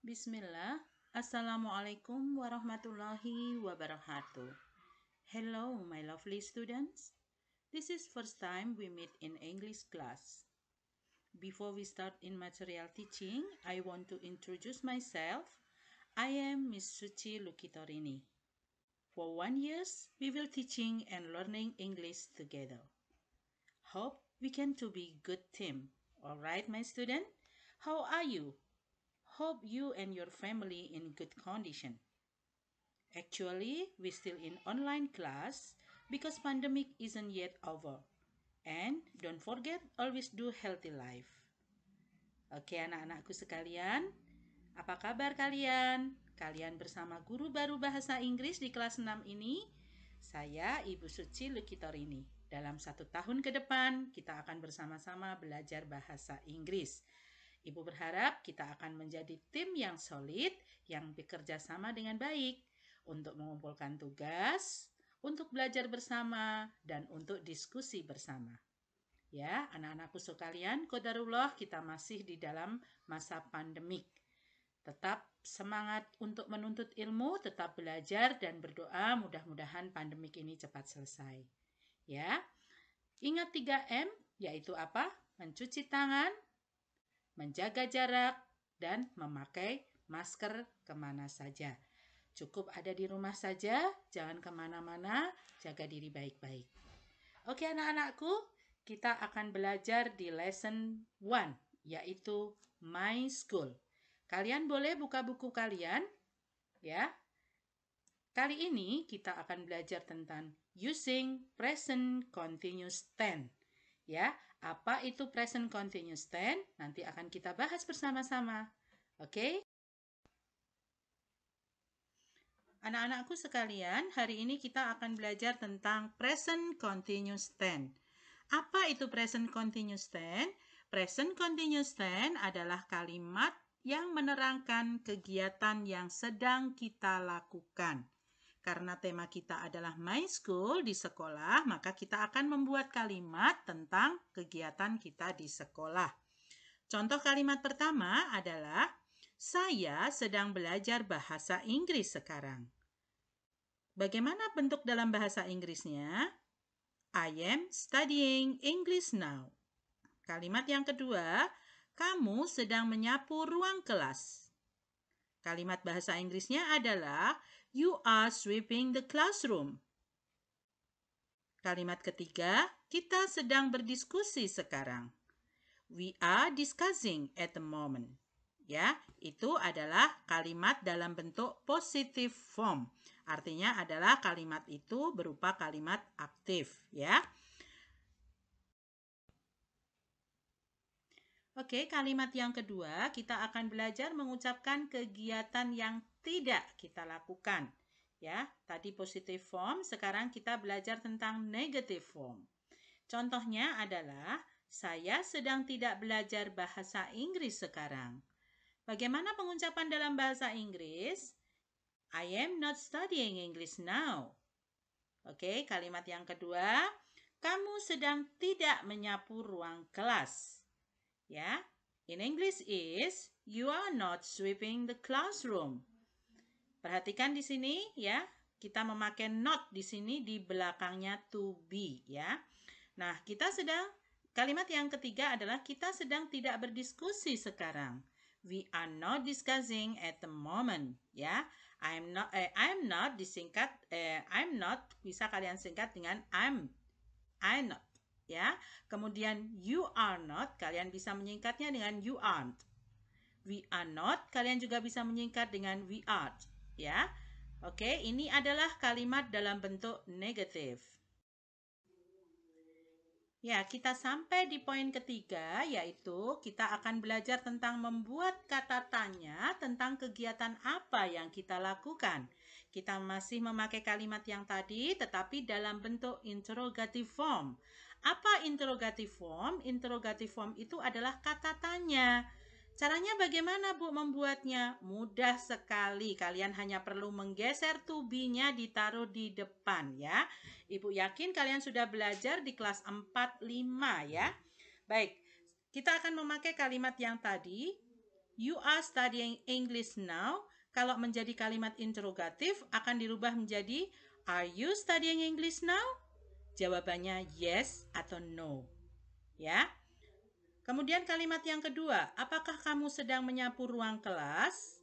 Bismillah. Assalamualaikum warahmatullahi wabarakatuh. Hello, my lovely students. This is first time we meet in English class. Before we start in material teaching, I want to introduce myself. I am Miss Suchi Lukitorini. For one years, we will teaching and learning English together. Hope we can to be good team. Alright, my student? How are you? hope you and your family in good condition. Actually, we still in online class because pandemic isn't yet over. And don't forget, always do healthy life. Oke anak-anakku sekalian, apa kabar kalian? Kalian bersama guru baru bahasa Inggris di kelas 6 ini? Saya Ibu Suci Lukitorini. Dalam satu tahun ke depan, kita akan bersama-sama belajar bahasa Inggris. Ibu berharap kita akan menjadi tim yang solid yang bekerja sama dengan baik untuk mengumpulkan tugas, untuk belajar bersama, dan untuk diskusi bersama. Ya, anak-anakku sekalian, kodarullah kita masih di dalam masa pandemik. Tetap semangat untuk menuntut ilmu, tetap belajar dan berdoa mudah-mudahan pandemik ini cepat selesai. Ya, ingat 3M yaitu apa? Mencuci tangan, menjaga jarak, dan memakai masker kemana saja. Cukup ada di rumah saja, jangan kemana-mana, jaga diri baik-baik. Oke anak-anakku, kita akan belajar di lesson 1, yaitu My School. Kalian boleh buka buku kalian, ya. Kali ini kita akan belajar tentang using present continuous tense, ya. Apa itu present continuous tense? Nanti akan kita bahas bersama-sama. Oke? Okay? Anak-anakku sekalian, hari ini kita akan belajar tentang present continuous tense. Apa itu present continuous tense? Present continuous tense adalah kalimat yang menerangkan kegiatan yang sedang kita lakukan. Karena tema kita adalah My School di sekolah, maka kita akan membuat kalimat tentang kegiatan kita di sekolah. Contoh kalimat pertama adalah, saya sedang belajar bahasa Inggris sekarang. Bagaimana bentuk dalam bahasa Inggrisnya? I am studying English now. Kalimat yang kedua, kamu sedang menyapu ruang kelas. Kalimat bahasa Inggrisnya adalah You are sweeping the classroom. Kalimat ketiga, kita sedang berdiskusi sekarang. We are discussing at the moment. Ya, itu adalah kalimat dalam bentuk positive form. Artinya adalah kalimat itu berupa kalimat aktif, ya. Oke, kalimat yang kedua, kita akan belajar mengucapkan kegiatan yang tidak kita lakukan. Ya, tadi positive form, sekarang kita belajar tentang negative form. Contohnya adalah saya sedang tidak belajar bahasa Inggris sekarang. Bagaimana pengucapan dalam bahasa Inggris? I am not studying English now. Oke, kalimat yang kedua, kamu sedang tidak menyapu ruang kelas. Ya, in English is you are not sweeping the classroom. Perhatikan di sini ya, kita memakai not di sini di belakangnya to be ya. Nah, kita sedang kalimat yang ketiga adalah kita sedang tidak berdiskusi sekarang. We are not discussing at the moment ya. I'm not eh, I'm not disingkat eh, I'm not bisa kalian singkat dengan I'm I'm not ya. Kemudian you are not kalian bisa menyingkatnya dengan you aren't. We are not kalian juga bisa menyingkat dengan we aren't ya. Oke, ini adalah kalimat dalam bentuk negatif. Ya, kita sampai di poin ketiga, yaitu kita akan belajar tentang membuat kata tanya tentang kegiatan apa yang kita lakukan. Kita masih memakai kalimat yang tadi, tetapi dalam bentuk interrogative form. Apa interrogative form? Interrogative form itu adalah kata tanya Caranya bagaimana Bu membuatnya? Mudah sekali, kalian hanya perlu menggeser tubinya ditaruh di depan ya. Ibu yakin kalian sudah belajar di kelas 4-5 ya. Baik, kita akan memakai kalimat yang tadi. You are studying English now. Kalau menjadi kalimat interrogatif akan dirubah menjadi Are you studying English now? Jawabannya yes atau no. Ya, Kemudian kalimat yang kedua, apakah kamu sedang menyapu ruang kelas?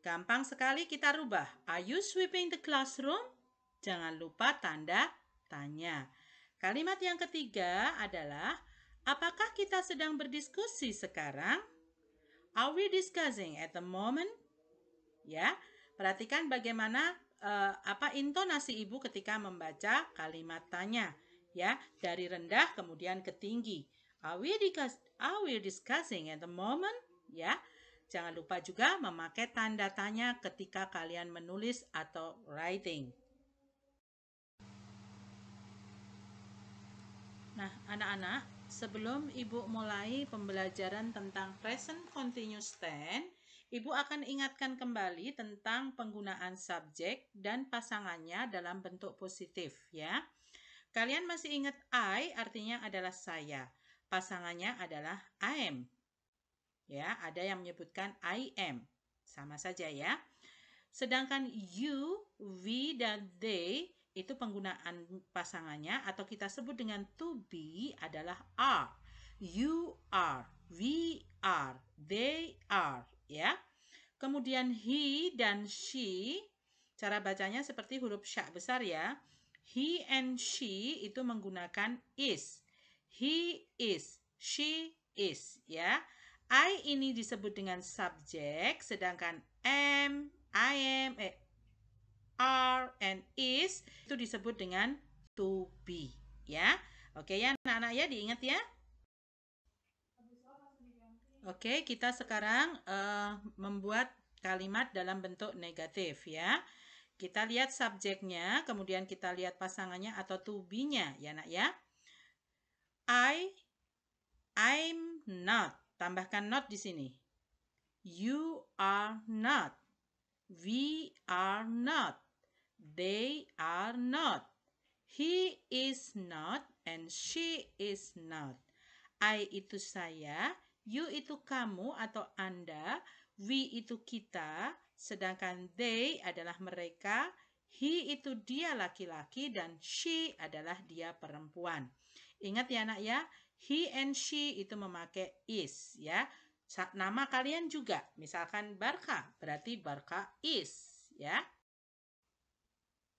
Gampang sekali kita rubah. Are you sweeping the classroom? Jangan lupa tanda tanya. Kalimat yang ketiga adalah, apakah kita sedang berdiskusi sekarang? Are we discussing at the moment? Ya, perhatikan bagaimana uh, apa intonasi ibu ketika membaca kalimat tanya ya dari rendah kemudian ke tinggi Are we, discuss, are we discussing at the moment? Ya, jangan lupa juga memakai tanda tanya ketika kalian menulis atau writing. Nah, anak-anak, sebelum Ibu mulai pembelajaran tentang present continuous tense, Ibu akan ingatkan kembali tentang penggunaan subjek dan pasangannya dalam bentuk positif ya. Kalian masih ingat I artinya adalah saya pasangannya adalah am. Ya, ada yang menyebutkan I am. Sama saja ya. Sedangkan you, we, dan they itu penggunaan pasangannya atau kita sebut dengan to be adalah are. You are, we are, they are, ya. Kemudian he dan she, cara bacanya seperti huruf syak besar ya. He and she itu menggunakan is. He is, she is ya. I ini disebut dengan subjek sedangkan am, I am, eh, are and is itu disebut dengan to be ya. Oke ya anak-anak ya diingat ya. Oke, kita sekarang uh, membuat kalimat dalam bentuk negatif ya. Kita lihat subjeknya, kemudian kita lihat pasangannya atau to be-nya ya nak ya. I, I'm not. Tambahkan not di sini. You are not. We are not. They are not. He is not and she is not. I itu saya, you itu kamu atau Anda, we itu kita, sedangkan they adalah mereka, he itu dia laki-laki dan she adalah dia perempuan. Ingat ya anak ya, he and she itu memakai is ya. Nama kalian juga, misalkan Barka, berarti Barka is ya.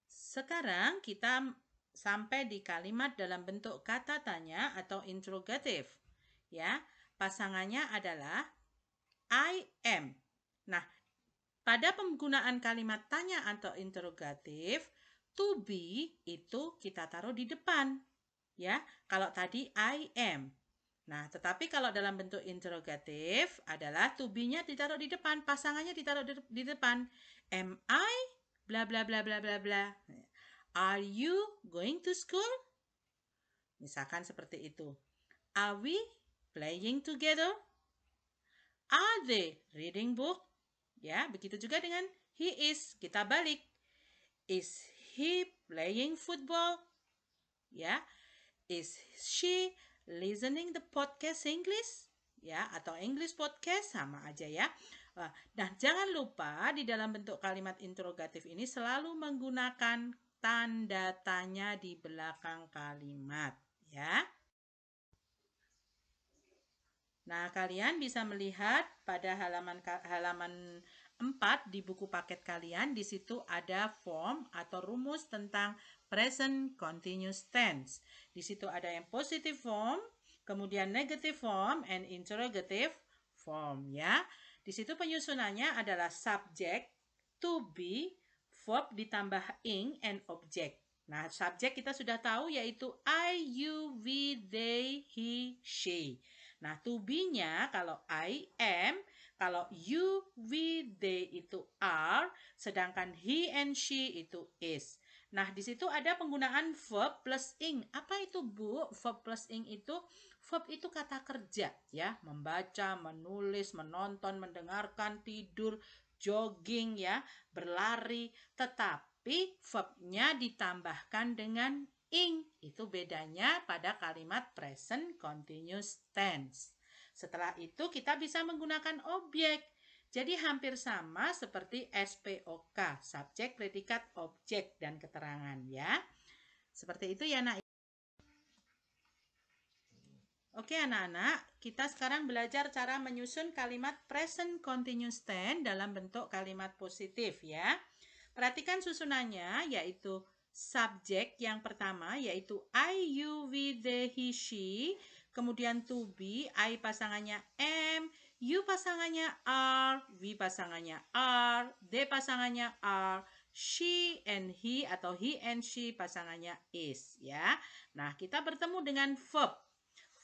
Sekarang kita sampai di kalimat dalam bentuk kata tanya atau interrogative ya. Pasangannya adalah I am. Nah, pada penggunaan kalimat tanya atau interrogatif, to be itu kita taruh di depan ya. Kalau tadi I am. Nah, tetapi kalau dalam bentuk interrogatif adalah to be-nya ditaruh di depan, pasangannya ditaruh di, di depan. Am I bla bla bla bla bla bla. Are you going to school? Misalkan seperti itu. Are we playing together? Are they reading book? Ya, begitu juga dengan he is. Kita balik. Is he playing football? Ya, Is she listening the podcast English? Ya, atau English podcast sama aja ya. Nah, jangan lupa di dalam bentuk kalimat interrogatif ini selalu menggunakan tanda tanya di belakang kalimat ya. Nah, kalian bisa melihat pada halaman halaman 4 di buku paket kalian, di situ ada form atau rumus tentang present continuous tense. Di situ ada yang positive form, kemudian negative form, and interrogative form ya. Di situ penyusunannya adalah subject, to be, verb ditambah ing, and object. Nah, subject kita sudah tahu yaitu I, you, we, they, he, she. Nah, to be-nya kalau I am kalau you, we, they itu are, sedangkan he and she itu is. Nah, di situ ada penggunaan verb plus ing. Apa itu, Bu? Verb plus ing itu verb itu kata kerja, ya, membaca, menulis, menonton, mendengarkan, tidur, jogging, ya, berlari. Tetapi verbnya ditambahkan dengan ing. Itu bedanya pada kalimat present continuous tense. Setelah itu kita bisa menggunakan objek. Jadi hampir sama seperti SPOK, subjek, predikat, objek, dan keterangan ya. Seperti itu ya nak Oke anak-anak, kita sekarang belajar cara menyusun kalimat present continuous tense dalam bentuk kalimat positif ya. Perhatikan susunannya yaitu subjek yang pertama yaitu I, you, we, they, he, she Kemudian to be, I pasangannya m you pasangannya r we pasangannya r they pasangannya r she and he atau he and she pasangannya is ya. Nah, kita bertemu dengan verb.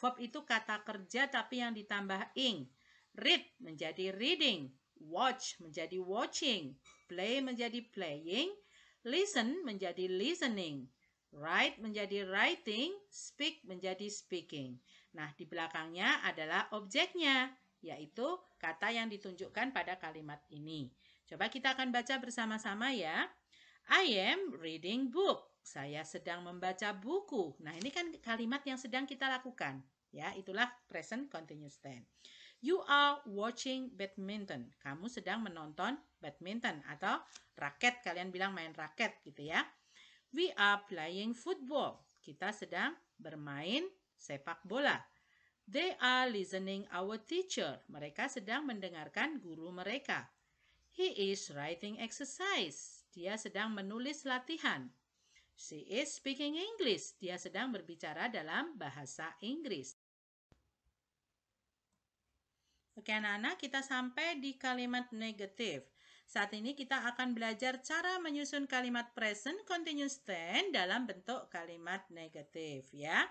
Verb itu kata kerja tapi yang ditambah ing. Read menjadi reading, watch menjadi watching, play menjadi playing, listen menjadi listening, write menjadi writing, speak menjadi speaking. Nah, di belakangnya adalah objeknya, yaitu kata yang ditunjukkan pada kalimat ini. Coba kita akan baca bersama-sama ya. I am reading book. Saya sedang membaca buku. Nah, ini kan kalimat yang sedang kita lakukan. Ya, itulah present continuous tense. You are watching badminton. Kamu sedang menonton badminton atau raket. Kalian bilang main raket gitu ya. We are playing football. Kita sedang bermain sepak bola. They are listening our teacher. Mereka sedang mendengarkan guru mereka. He is writing exercise. Dia sedang menulis latihan. She is speaking English. Dia sedang berbicara dalam bahasa Inggris. Oke anak-anak, kita sampai di kalimat negatif. Saat ini kita akan belajar cara menyusun kalimat present continuous tense dalam bentuk kalimat negatif ya.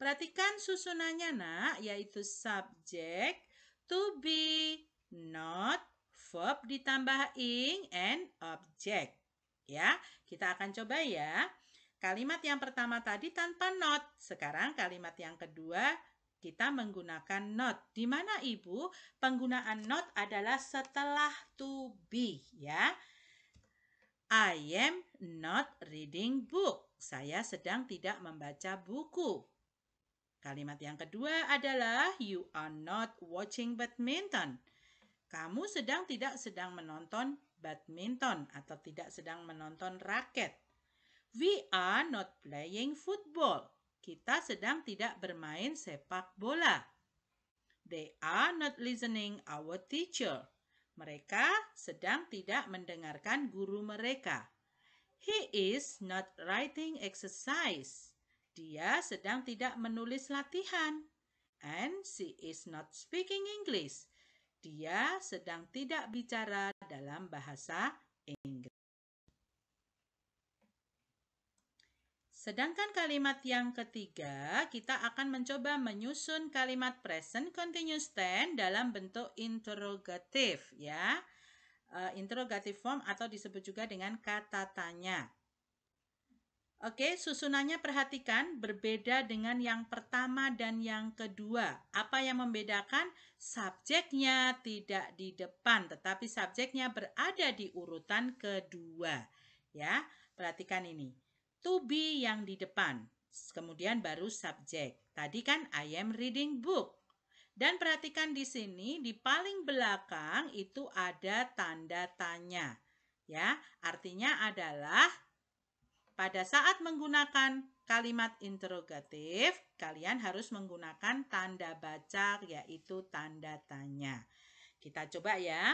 Perhatikan susunannya nak, yaitu subject, to be, not, verb ditambah ing, and object. Ya, kita akan coba ya. Kalimat yang pertama tadi tanpa not. Sekarang kalimat yang kedua kita menggunakan not. Di mana Ibu? Penggunaan not adalah setelah to be ya. I am not reading book. Saya sedang tidak membaca buku. Kalimat yang kedua adalah you are not watching badminton. Kamu sedang tidak sedang menonton badminton atau tidak sedang menonton raket. We are not playing football. Kita sedang tidak bermain sepak bola. They are not listening our teacher. Mereka sedang tidak mendengarkan guru mereka. He is not writing exercise. Dia sedang tidak menulis latihan. And she is not speaking English. Dia sedang tidak bicara dalam bahasa Inggris. Sedangkan kalimat yang ketiga, kita akan mencoba menyusun kalimat present continuous tense dalam bentuk interrogative, ya. Uh, interrogative form atau disebut juga dengan kata tanya. Oke, susunannya perhatikan berbeda dengan yang pertama dan yang kedua. Apa yang membedakan? Subjeknya tidak di depan, tetapi subjeknya berada di urutan kedua. Ya, perhatikan ini. To be yang di depan, kemudian baru subjek. Tadi kan I am reading book. Dan perhatikan di sini, di paling belakang itu ada tanda tanya. Ya, artinya adalah pada saat menggunakan kalimat interrogatif, kalian harus menggunakan tanda baca yaitu tanda tanya. Kita coba ya.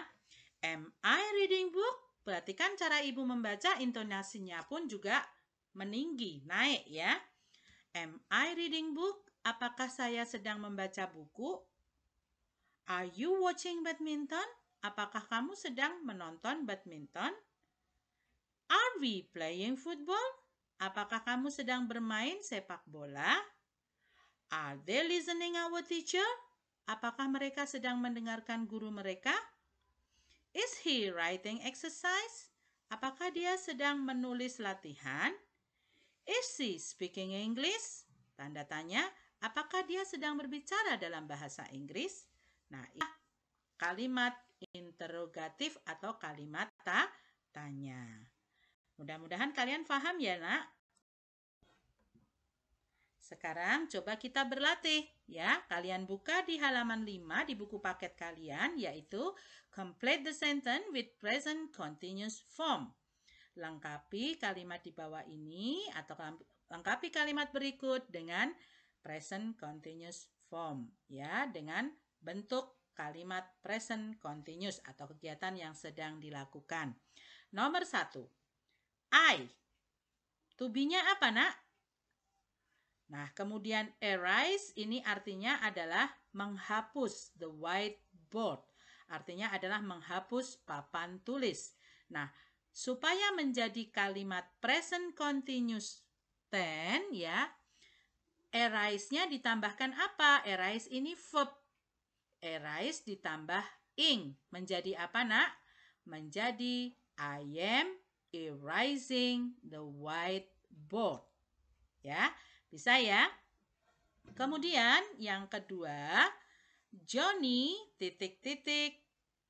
Am I reading book? Perhatikan cara ibu membaca intonasinya pun juga meninggi, naik ya. Am I reading book? Apakah saya sedang membaca buku? Are you watching badminton? Apakah kamu sedang menonton badminton? Are we playing football? Apakah kamu sedang bermain sepak bola? Are they listening our teacher? Apakah mereka sedang mendengarkan guru mereka? Is he writing exercise? Apakah dia sedang menulis latihan? Is she speaking English? Tanda tanya, apakah dia sedang berbicara dalam bahasa Inggris? Nah, ini kalimat interrogatif atau kalimat tanya. Mudah-mudahan kalian paham ya nak. Sekarang coba kita berlatih ya. Kalian buka di halaman 5 di buku paket kalian yaitu Complete the sentence with present continuous form. Lengkapi kalimat di bawah ini atau lengkapi kalimat berikut dengan present continuous form ya dengan bentuk kalimat present continuous atau kegiatan yang sedang dilakukan. Nomor 1. I. To be-nya apa, nak? Nah, kemudian erase ini artinya adalah menghapus the whiteboard. Artinya adalah menghapus papan tulis. Nah, supaya menjadi kalimat present continuous tense ya, erase-nya ditambahkan apa? Erase ini verb. Erase ditambah ing menjadi apa, Nak? Menjadi I am erasing the whiteboard. Ya, bisa ya. Kemudian yang kedua, Johnny titik titik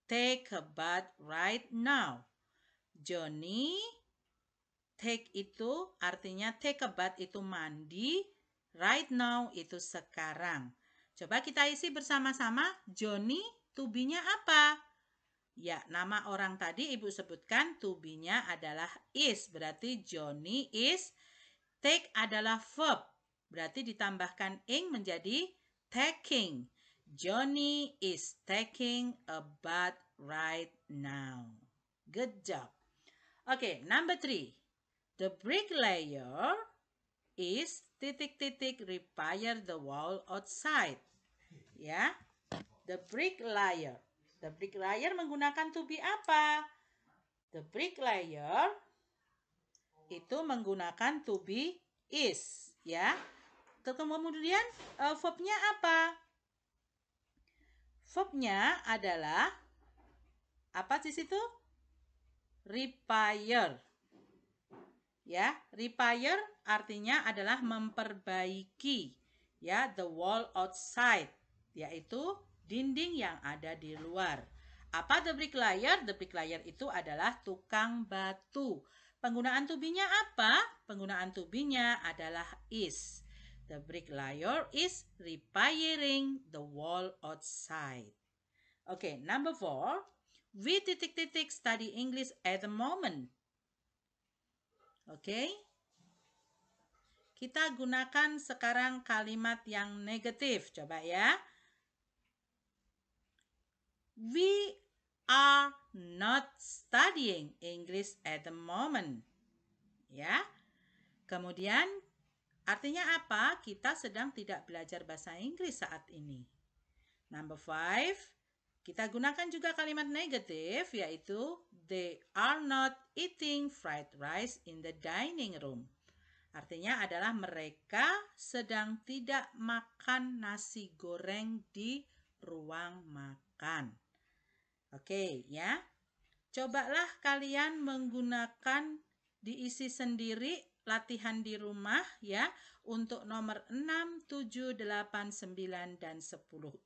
take a bath right now. Johnny take itu artinya take a bath itu mandi, right now itu sekarang. Coba kita isi bersama-sama. Johnny tubinya apa? Ya, nama orang tadi Ibu sebutkan to be-nya adalah is. Berarti Johnny is. Take adalah verb. Berarti ditambahkan ing menjadi taking. Johnny is taking a bath right now. Good job. Okay, number three. The bricklayer is titik-titik repair the wall outside. Ya. Yeah? The bricklayer. The bricklayer menggunakan to be apa? The bricklayer itu menggunakan to be is, ya. Kemudian uh, eh, verbnya apa? Verbnya adalah apa di situ? Repair. Ya, repair artinya adalah memperbaiki. Ya, the wall outside, yaitu dinding yang ada di luar. Apa the bricklayer? The bricklayer itu adalah tukang batu. Penggunaan tubinya apa? Penggunaan tubinya adalah is. The bricklayer is repairing the wall outside. Oke, okay, number four. We titik-titik study English at the moment. Oke. Okay? Kita gunakan sekarang kalimat yang negatif. Coba ya. We are not studying English at the moment. Ya. Kemudian artinya apa? Kita sedang tidak belajar bahasa Inggris saat ini. Number five, kita gunakan juga kalimat negatif yaitu they are not eating fried rice in the dining room. Artinya adalah mereka sedang tidak makan nasi goreng di ruang makan. Oke, ya. Cobalah kalian menggunakan diisi sendiri latihan di rumah ya untuk nomor 6, 7, 8, 9 dan 10.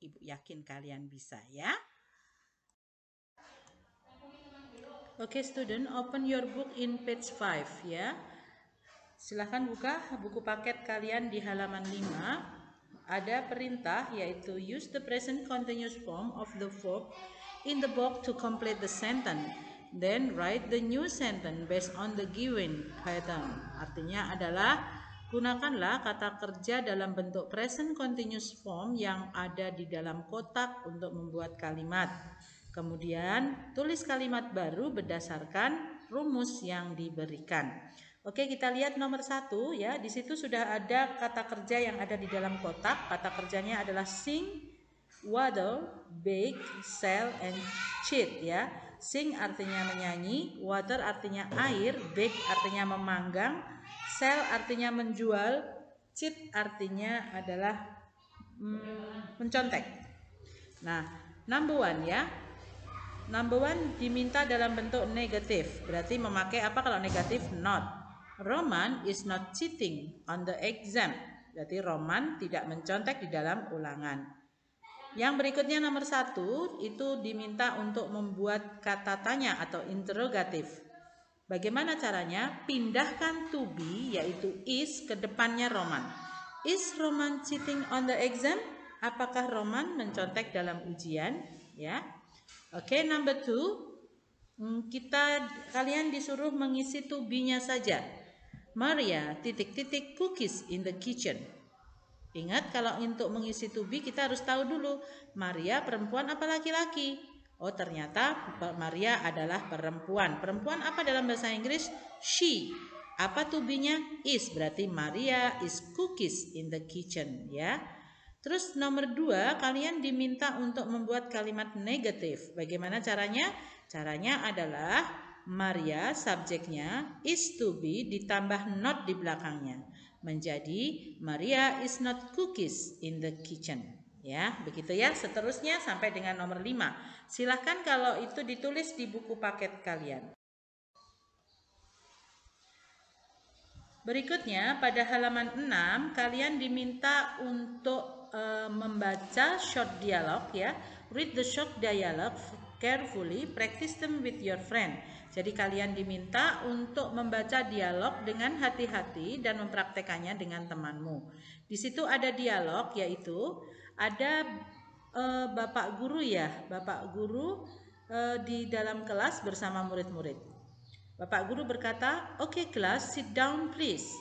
Ibu yakin kalian bisa ya. Oke, okay, student, open your book in page 5 ya. Silahkan buka buku paket kalian di halaman 5. Ada perintah yaitu use the present continuous form of the verb in the box to complete the sentence. Then write the new sentence based on the given pattern. Artinya adalah gunakanlah kata kerja dalam bentuk present continuous form yang ada di dalam kotak untuk membuat kalimat. Kemudian tulis kalimat baru berdasarkan rumus yang diberikan. Oke, kita lihat nomor satu ya. Di situ sudah ada kata kerja yang ada di dalam kotak. Kata kerjanya adalah sing, waddle, bake, sell, and cheat ya. Sing artinya menyanyi, water artinya air, bake artinya memanggang, sell artinya menjual, cheat artinya adalah mm, mencontek. Nah, number one ya. Number one diminta dalam bentuk negatif, berarti memakai apa kalau negatif not. Roman is not cheating on the exam. Berarti Roman tidak mencontek di dalam ulangan. Yang berikutnya nomor satu itu diminta untuk membuat kata tanya atau interrogatif. Bagaimana caranya? Pindahkan to be yaitu is ke depannya Roman. Is Roman cheating on the exam? Apakah Roman mencontek dalam ujian? Ya. Oke, okay, number two. Hmm, kita kalian disuruh mengisi to be-nya saja. Maria titik-titik cookies in the kitchen. Ingat kalau untuk mengisi tubi kita harus tahu dulu Maria perempuan apa laki-laki. Oh ternyata Maria adalah perempuan. Perempuan apa dalam bahasa Inggris? She. Apa tubinya? Is. Berarti Maria is cookies in the kitchen ya. Terus nomor dua kalian diminta untuk membuat kalimat negatif. Bagaimana caranya? Caranya adalah Maria subjeknya is to be ditambah not di belakangnya menjadi Maria is not cookies in the kitchen. Ya, begitu ya. Seterusnya sampai dengan nomor 5. Silahkan kalau itu ditulis di buku paket kalian. Berikutnya pada halaman 6 kalian diminta untuk e, membaca short dialog ya. Read the short dialogue carefully, practice them with your friend. Jadi kalian diminta untuk membaca dialog dengan hati-hati dan mempraktekannya dengan temanmu. Di situ ada dialog yaitu ada e, bapak guru ya, bapak guru e, di dalam kelas bersama murid-murid. Bapak guru berkata, "Oke okay, kelas, sit down please."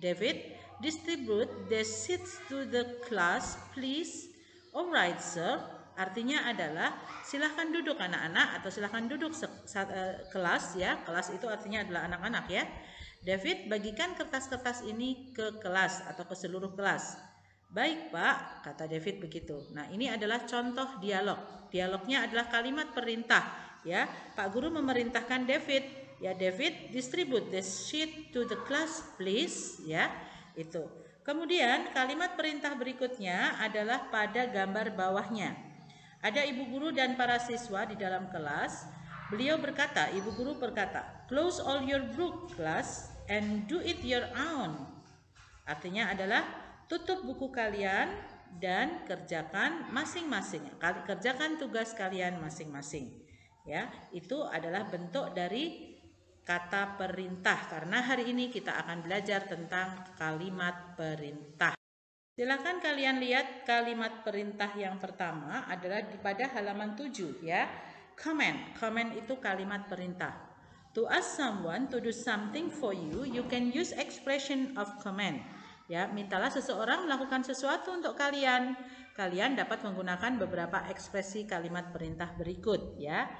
David, distribute the seats to the class please. Alright sir, Artinya adalah silahkan duduk anak-anak atau silahkan duduk eh, kelas ya. Kelas itu artinya adalah anak-anak ya. David bagikan kertas-kertas ini ke kelas atau ke seluruh kelas. Baik pak, kata David begitu. Nah ini adalah contoh dialog. Dialognya adalah kalimat perintah ya. Pak guru memerintahkan David ya David distribute the sheet to the class please ya itu. Kemudian kalimat perintah berikutnya adalah pada gambar bawahnya. Ada ibu guru dan para siswa di dalam kelas. Beliau berkata, ibu guru berkata, close all your book class and do it your own. Artinya adalah tutup buku kalian dan kerjakan masing-masing. Kerjakan tugas kalian masing-masing. Ya, itu adalah bentuk dari kata perintah karena hari ini kita akan belajar tentang kalimat perintah. Silahkan kalian lihat kalimat perintah yang pertama adalah di pada halaman 7 ya. Comment. Comment itu kalimat perintah. To ask someone to do something for you, you can use expression of command. Ya, mintalah seseorang melakukan sesuatu untuk kalian. Kalian dapat menggunakan beberapa ekspresi kalimat perintah berikut ya.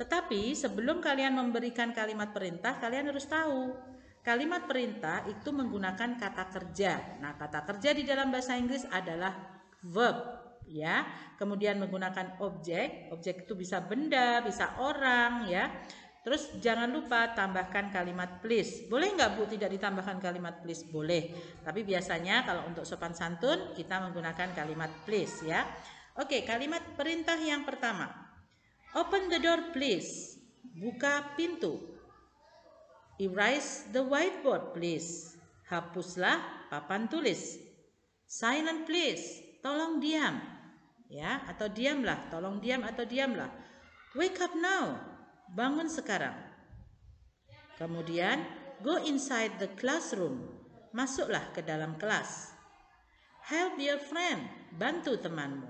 Tetapi sebelum kalian memberikan kalimat perintah, kalian harus tahu Kalimat perintah itu menggunakan kata kerja. Nah, kata kerja di dalam bahasa Inggris adalah verb ya. Kemudian menggunakan objek. Objek itu bisa benda, bisa orang ya. Terus jangan lupa tambahkan kalimat please. Boleh nggak Bu tidak ditambahkan kalimat please? Boleh. Tapi biasanya kalau untuk sopan santun kita menggunakan kalimat please ya. Oke, kalimat perintah yang pertama. Open the door please. Buka pintu. Erase the whiteboard, please. Hapuslah papan tulis. Silent, please. Tolong diam. Ya, atau diamlah. Tolong diam atau diamlah. Wake up now. Bangun sekarang. Kemudian, go inside the classroom. Masuklah ke dalam kelas. Help your friend. Bantu temanmu.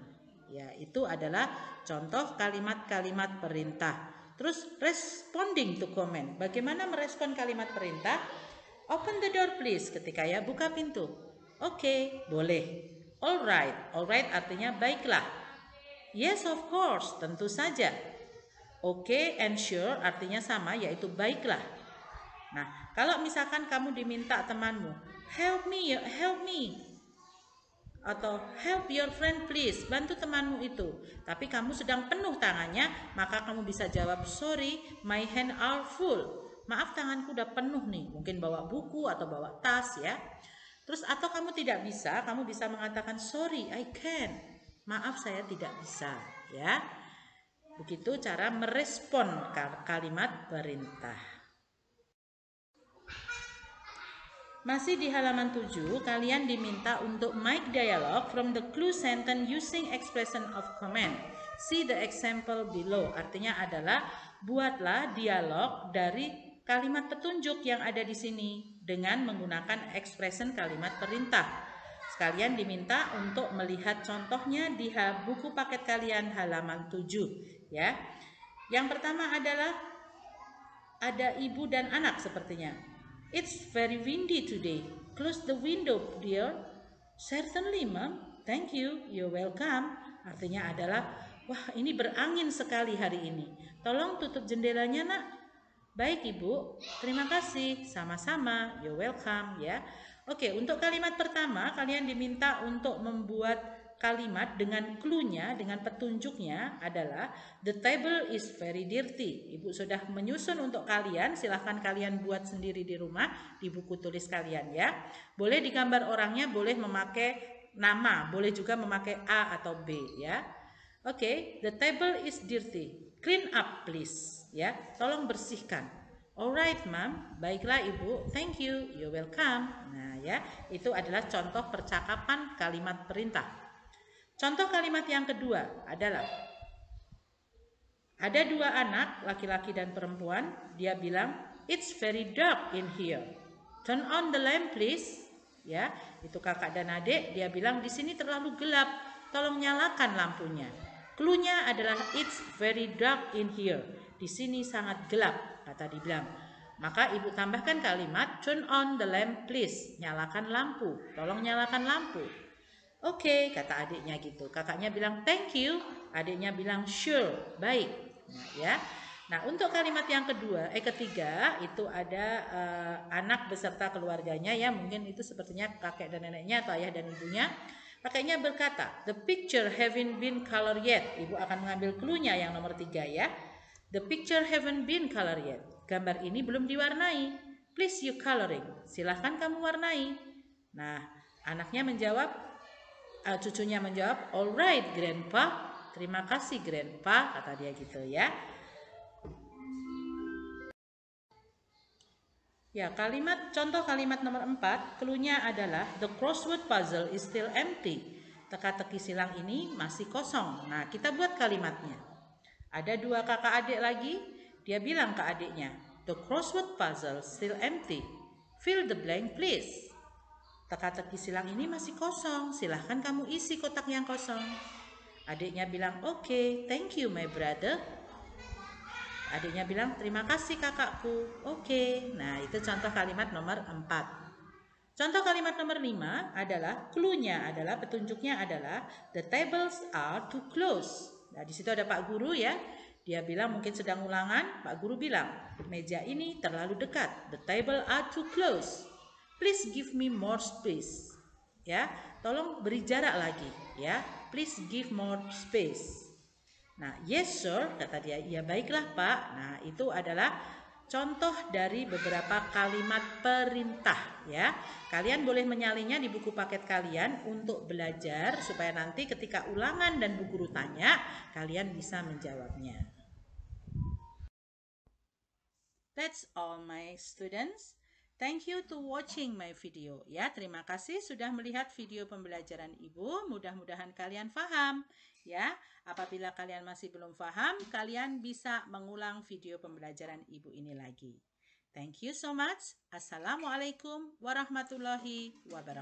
Ya, itu adalah contoh kalimat-kalimat perintah Terus responding to comment. Bagaimana merespon kalimat perintah? Open the door please ketika ya buka pintu. Oke, okay, boleh. Alright, alright artinya baiklah. Yes of course, tentu saja. Oke okay, and sure artinya sama yaitu baiklah. Nah, kalau misalkan kamu diminta temanmu, help me, help me atau help your friend please, bantu temanmu itu. Tapi kamu sedang penuh tangannya, maka kamu bisa jawab sorry, my hand are full. Maaf tanganku udah penuh nih, mungkin bawa buku atau bawa tas ya. Terus atau kamu tidak bisa, kamu bisa mengatakan sorry, I can. Maaf saya tidak bisa ya. Begitu cara merespon kalimat perintah. Masih di halaman 7, kalian diminta untuk make dialog from the clue sentence using expression of command. See the example below. Artinya adalah buatlah dialog dari kalimat petunjuk yang ada di sini dengan menggunakan expression kalimat perintah. Sekalian diminta untuk melihat contohnya di buku paket kalian halaman 7 ya. Yang pertama adalah ada ibu dan anak sepertinya It's very windy today. Close the window, dear. Certainly, ma'am. Thank you. You're welcome. Artinya adalah, wah ini berangin sekali hari ini. Tolong tutup jendelanya, nak. Baik, Ibu. Terima kasih. Sama-sama. You're welcome, ya. Oke, untuk kalimat pertama, kalian diminta untuk membuat kalimat dengan klunya dengan petunjuknya adalah the table is very dirty. Ibu sudah menyusun untuk kalian, silahkan kalian buat sendiri di rumah di buku tulis kalian ya. Boleh digambar orangnya, boleh memakai nama, boleh juga memakai A atau B ya. Oke, okay, the table is dirty. Clean up please ya. Tolong bersihkan. Alright, mam, Baiklah, Ibu. Thank you. You're welcome. Nah, ya, itu adalah contoh percakapan kalimat perintah. Contoh kalimat yang kedua adalah ada dua anak, laki-laki dan perempuan. Dia bilang, "It's very dark in here. Turn on the lamp, please." Ya, itu kakak dan adik. Dia bilang, "Di sini terlalu gelap. Tolong nyalakan lampunya." Klunya adalah "It's very dark in here." Di sini sangat gelap, kata dibilang. Maka ibu tambahkan kalimat "Turn on the lamp, please." Nyalakan lampu. Tolong nyalakan lampu. Oke, okay, kata adiknya gitu. Kakaknya bilang thank you, adiknya bilang sure, baik. Nah, ya. Nah, untuk kalimat yang kedua, eh ketiga itu ada uh, anak beserta keluarganya ya, mungkin itu sepertinya kakek dan neneknya atau ayah dan ibunya. Kakeknya berkata, the picture haven't been color yet. Ibu akan mengambil clue-nya yang nomor tiga ya. The picture haven't been color yet. Gambar ini belum diwarnai. Please you coloring. Silahkan kamu warnai. Nah, anaknya menjawab, uh, cucunya menjawab, "Alright, Grandpa. Terima kasih, Grandpa," kata dia gitu ya. Ya, kalimat contoh kalimat nomor 4, keluhnya adalah the crossword puzzle is still empty. Teka-teki silang ini masih kosong. Nah, kita buat kalimatnya. Ada dua kakak adik lagi, dia bilang ke adiknya, "The crossword puzzle still empty. Fill the blank please." Teka-teki silang ini masih kosong, silahkan kamu isi kotak yang kosong. Adiknya bilang, oke, okay, thank you my brother. Adiknya bilang, terima kasih kakakku. Oke, okay. nah itu contoh kalimat nomor 4. Contoh kalimat nomor 5 adalah, clue-nya adalah, petunjuknya adalah, the tables are too close. Nah, di situ ada Pak Guru ya. Dia bilang mungkin sedang ulangan, Pak Guru bilang, meja ini terlalu dekat, the table are too close please give me more space ya tolong beri jarak lagi ya please give more space nah yes sir kata dia ya baiklah pak nah itu adalah contoh dari beberapa kalimat perintah ya kalian boleh menyalinnya di buku paket kalian untuk belajar supaya nanti ketika ulangan dan bu guru tanya kalian bisa menjawabnya That's all my students. Thank you to watching my video. Ya, terima kasih sudah melihat video pembelajaran Ibu. Mudah-mudahan kalian paham. Ya, apabila kalian masih belum paham, kalian bisa mengulang video pembelajaran Ibu ini lagi. Thank you so much. Assalamualaikum warahmatullahi wabarakatuh.